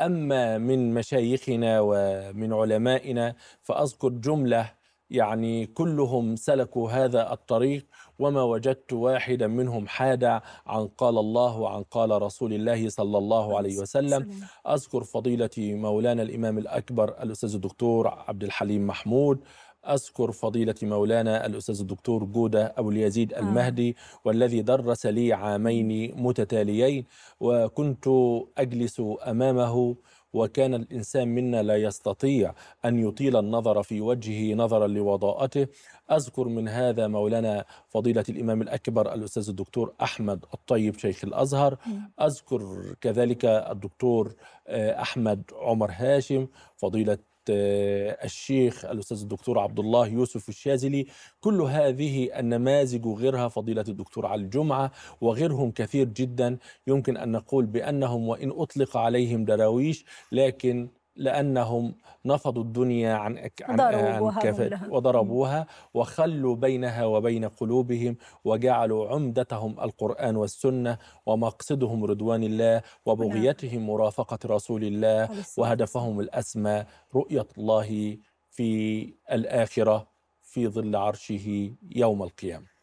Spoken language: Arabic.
أما من مشايخنا ومن علمائنا فأذكر جملة يعني كلهم سلكوا هذا الطريق وما وجدت واحدا منهم حاد عن قال الله وعن قال رسول الله صلى الله عليه وسلم أذكر فضيلة مولانا الإمام الأكبر الأستاذ الدكتور عبد الحليم محمود أذكر فضيلة مولانا الأستاذ الدكتور جودة أبو اليزيد آه. المهدي والذي درس لي عامين متتاليين وكنت أجلس أمامه وكان الإنسان منا لا يستطيع أن يطيل النظر في وجهه نظرا لوضاءته أذكر من هذا مولانا فضيلة الإمام الأكبر الأستاذ الدكتور أحمد الطيب شيخ الأزهر أذكر كذلك الدكتور آه، أحمد عمر هاشم فضيلة آه، الشيخ الأستاذ الدكتور عبد الله يوسف الشاذلي كل هذه النماذج وغيرها فضيلة الدكتور علي الجمعة وغيرهم كثير جدا يمكن أن نقول بأنهم وإن أطلق عليهم دراويش لكن لأنهم نفضوا الدنيا عن عن آه، كفاءة وضربوها وخلوا بينها وبين قلوبهم وجعلوا عمدتهم القرآن والسنة ومقصدهم رضوان الله وبغيتهم نعم. مرافقة رسول الله وهدفهم الأسمى رؤية الله في الآخرة في ظل عرشه يوم القيامة